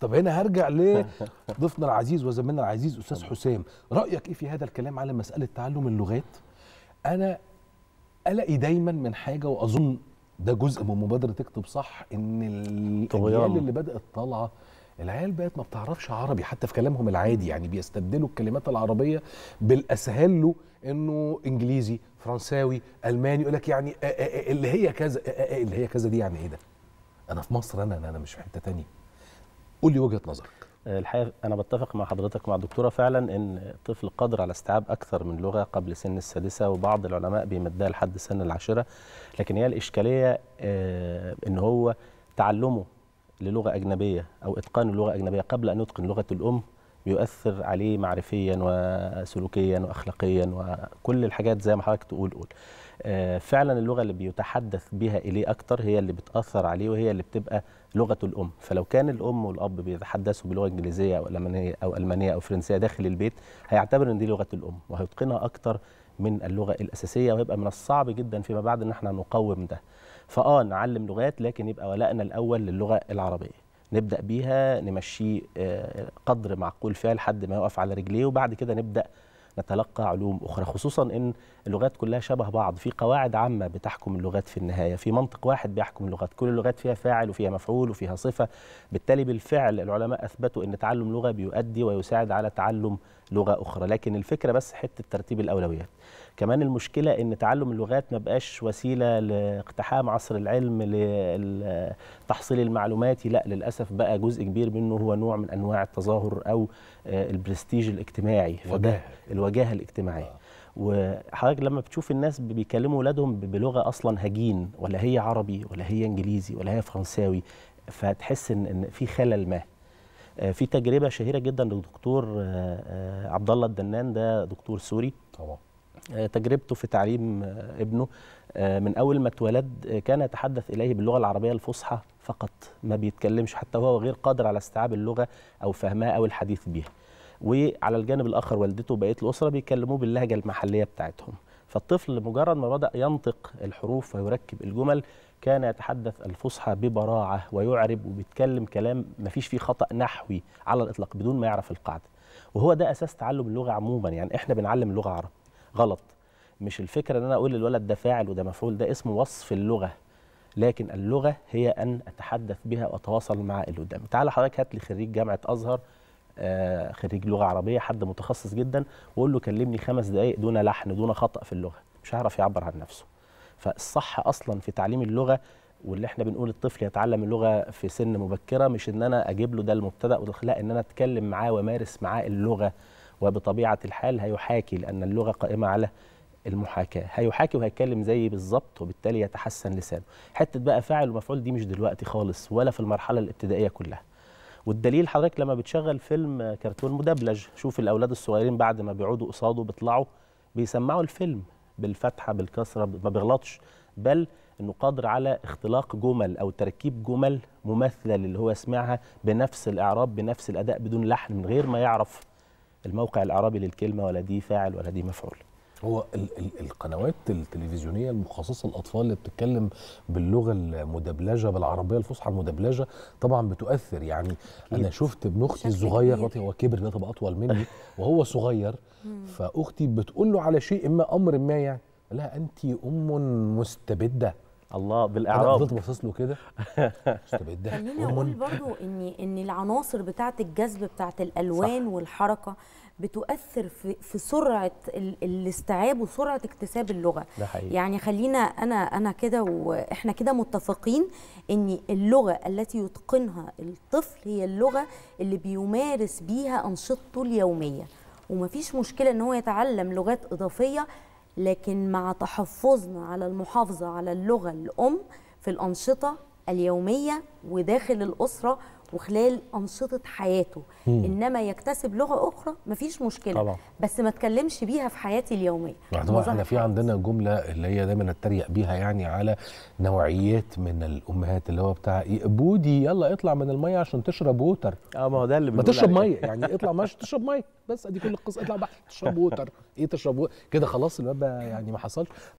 طب هنا هرجع لضيفنا العزيز وزميلنا العزيز استاذ حسام رايك ايه في هذا الكلام على مساله تعلم اللغات انا الاقي دايما من حاجه واظن ده جزء من مبادره تكتب صح ان الاجيال اللي بدات طالعه العيال بقت ما بتعرفش عربي حتى في كلامهم العادي يعني بيستبدلوا الكلمات العربيه بالاسهل له انه انجليزي فرنساوي الماني يقول لك يعني اللي هي كذا اللي هي كذا دي يعني ايه ده انا في مصر انا انا مش في حته ثانيه قول لي وجهه نظرك الحقيقه انا بتفق مع حضرتك مع الدكتوره فعلا ان الطفل قادر على استيعاب اكثر من لغه قبل سن السادسه وبعض العلماء بيمدها لحد سن العاشره لكن هي الاشكاليه آه، ان هو تعلمه للغه اجنبيه او اتقان اللغه الاجنبيه قبل ان يتقن لغه الام بيؤثر عليه معرفيا وسلوكيا واخلاقيا وكل الحاجات زي ما حضرتك تقول قول آه، فعلا اللغه اللي بيتحدث بها اليه اكتر هي اللي بتاثر عليه وهي اللي بتبقى لغته الام فلو كان الام والاب بيتحدثوا بلغه انجليزيه او المانيه او المانيه او فرنسيه داخل البيت هيعتبر ان دي لغه الام وهيتقنها اكتر من اللغه الاساسيه وهيبقى من الصعب جدا فيما بعد ان احنا نقوم ده فاه نعلم لغات لكن يبقى ولائنا الاول للغه العربيه نبدا بيها نمشيه آه، قدر معقول فيها لحد ما يقف على رجليه وبعد كده نبدا نتلقى علوم أخرى خصوصا أن اللغات كلها شبه بعض في قواعد عامة بتحكم اللغات في النهاية في منطق واحد بيحكم اللغات كل اللغات فيها فاعل وفيها مفعول وفيها صفة بالتالي بالفعل العلماء أثبتوا أن تعلم لغة بيؤدي ويساعد على تعلم لغة أخرى لكن الفكرة بس حتة ترتيب الأولويات كمان المشكلة أن تعلم اللغات ما بقاش وسيلة لاقتحام عصر العلم لتحصيل المعلوماتي لا للأسف بقى جزء كبير منه هو نوع من أنواع التظاهر أو آه، البرستيج الاجتماعي فده الوجاهه الاجتماعيه آه. وحضرتك لما بتشوف الناس بيكلموا اولادهم بلغه اصلا هجين ولا هي عربي ولا هي انجليزي ولا هي فرنساوي فتحس ان ان في خلل ما آه، في تجربه شهيره جدا للدكتور آه، عبد الله الدنان ده دكتور سوري طبعا تجربته في تعليم ابنه من اول ما اتولد كان يتحدث اليه باللغه العربيه الفصحى فقط ما بيتكلمش حتى وهو غير قادر على استيعاب اللغه او فهمها او الحديث بها وعلى الجانب الاخر والدته وبقيه الاسره بيكلموه باللهجه المحليه بتاعتهم فالطفل مجرد ما بدا ينطق الحروف ويركب الجمل كان يتحدث الفصحى ببراعه ويعرب وبيتكلم كلام ما فيش فيه خطا نحوي على الاطلاق بدون ما يعرف القاعده وهو ده اساس تعلم اللغه عموما يعني احنا بنعلم اللغه عربي غلط مش الفكره ان انا اقول للولد ده فاعل وده مفعول ده اسمه وصف اللغه لكن اللغه هي ان اتحدث بها واتواصل مع اللي قدامي تعال حضرتك هات لي خريج جامعه ازهر آه، خريج لغه عربيه حد متخصص جدا واقول له كلمني خمس دقائق دون لحن دون خطا في اللغه مش هيعرف يعبر عن نفسه فالصح اصلا في تعليم اللغه واللي احنا بنقول الطفل يتعلم اللغه في سن مبكره مش ان انا اجيب له ده المبتدا لا ان انا اتكلم معاه وامارس معاه اللغه وبطبيعه الحال هيحاكي لان اللغه قائمه على المحاكاه هيحاكي وهيتكلم زيي بالظبط وبالتالي يتحسن لسانه حته بقى فاعل ومفعول دي مش دلوقتي خالص ولا في المرحله الابتدائيه كلها والدليل حضرتك لما بتشغل فيلم كرتون مدبلج شوف الاولاد الصغيرين بعد ما بيقعدوا قصاده بيطلعوا بيسمعوا الفيلم بالفتحه بالكسره ما بيغلطش بل انه قادر على اختلاق جمل او تركيب جمل مماثله للي هو سمعها بنفس الاعراب بنفس الاداء بدون لحن من غير ما يعرف الموقع الاعرابي للكلمه ولا دي فاعل ولا دي مفعول هو ال ال القنوات التلفزيونيه المخصصه للاطفال اللي بتتكلم باللغه المدبلجه بالعربيه الفصحى المدبلجه طبعا بتؤثر يعني انا شفت ابن اختي الصغير هو كبر ده بقى اطول مني وهو صغير فاختي بتقول له على شيء ما امر ما يعني لا انت ام مستبده الله بالاعراب انت باصص له كده استبعد ده خليني أمم. اقول برضو ان ان العناصر بتاعه الجذب بتاعه الالوان صح. والحركه بتؤثر في في سرعه الاستيعاب وسرعه اكتساب اللغه ده حقيقي. يعني خلينا انا انا كده واحنا كده متفقين ان اللغه التي يتقنها الطفل هي اللغه اللي بيمارس بيها انشطته اليوميه ومفيش مشكله ان هو يتعلم لغات اضافيه لكن مع تحفظنا على المحافظة على اللغة الأم في الأنشطة اليوميه وداخل الاسره وخلال انشطه حياته مم. انما يكتسب لغه اخرى مفيش مشكله طبعا. بس ما اتكلمش بيها في حياتي اليوميه يعني طبعا احنا في عندنا جمله اللي هي دايما اتريق بيها يعني على نوعيات من الامهات اللي هو بتاع إيه، بودي يلا اطلع من الميه عشان تشرب ووتر اه ما هو ده اللي ما تشرب ميه يعني اطلع ما تشرب ميه بس ادي كل القصه اطلع بحر تشرب ووتر ايه تشرب كده خلاص الواد يعني ما حصلش